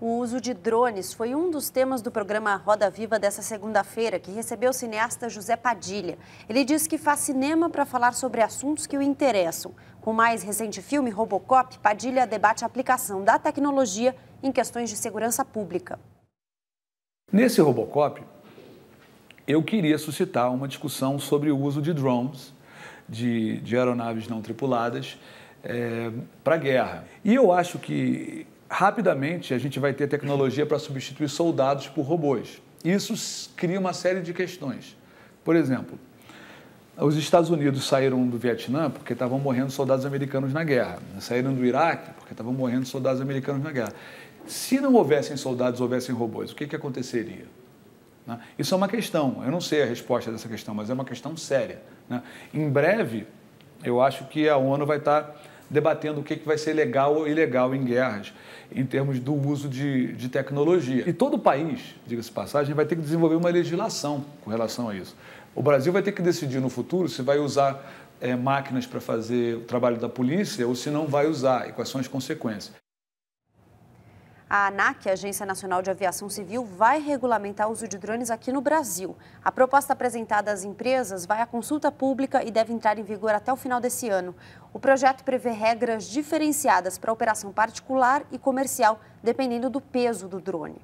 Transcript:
O uso de drones foi um dos temas do programa Roda Viva dessa segunda-feira, que recebeu o cineasta José Padilha. Ele diz que faz cinema para falar sobre assuntos que o interessam. Com o mais recente filme Robocop, Padilha debate a aplicação da tecnologia em questões de segurança pública. Nesse Robocop, eu queria suscitar uma discussão sobre o uso de drones, de, de aeronaves não tripuladas, é, eh, para guerra. E eu acho que rapidamente a gente vai ter tecnologia para substituir soldados por robôs. Isso cria uma série de questões. Por exemplo, os Estados Unidos saíram do Vietnã porque estavam morrendo soldados americanos na guerra. Saíram do Iraque porque estavam morrendo soldados americanos na guerra. Se não houvessem soldados, houvessem robôs, o que, que aconteceria? Né? Isso é uma questão. Eu não sei a resposta dessa questão, mas é uma questão séria. Né? Em breve, eu acho que a ONU vai estar tá debatendo o que, que vai ser legal ou ilegal em guerras, em termos do uso de, de tecnologia. E todo o país, diga-se passagem, vai ter que desenvolver uma legislação com relação a isso. O Brasil vai ter que decidir no futuro se vai usar é, máquinas para fazer o trabalho da polícia ou se não vai usar e quais são as consequências. A ANAC, a Agência Nacional de Aviação Civil, vai regulamentar o uso de drones aqui no Brasil. A proposta apresentada às empresas vai à consulta pública e deve entrar em vigor até o final desse ano. O projeto prevê regras diferenciadas para operação particular e comercial, dependendo do peso do drone.